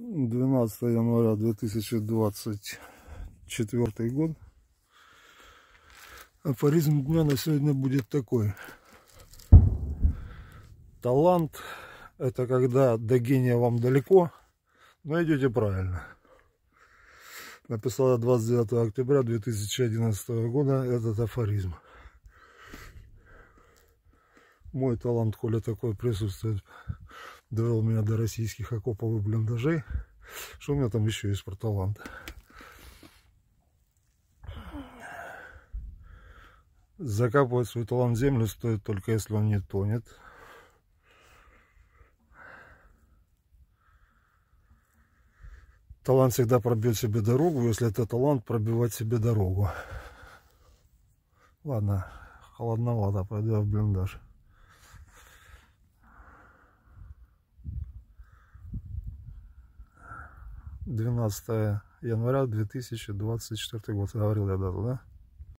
12 января 2024 год. Афоризм дня на сегодня будет такой. Талант – это когда до гения вам далеко, но идете правильно. Написала 29 октября 2011 года этот афоризм. Мой талант, коли такой присутствует довел меня до российских окопов и блиндажей. Что у меня там еще есть про талант? Закапывать свой талант в землю стоит только если он не тонет. Талант всегда пробьет себе дорогу, если это талант пробивать себе дорогу. Ладно, холодновато, пойду я в блиндаж. 12 января 2024 год. Говорил я дату, да?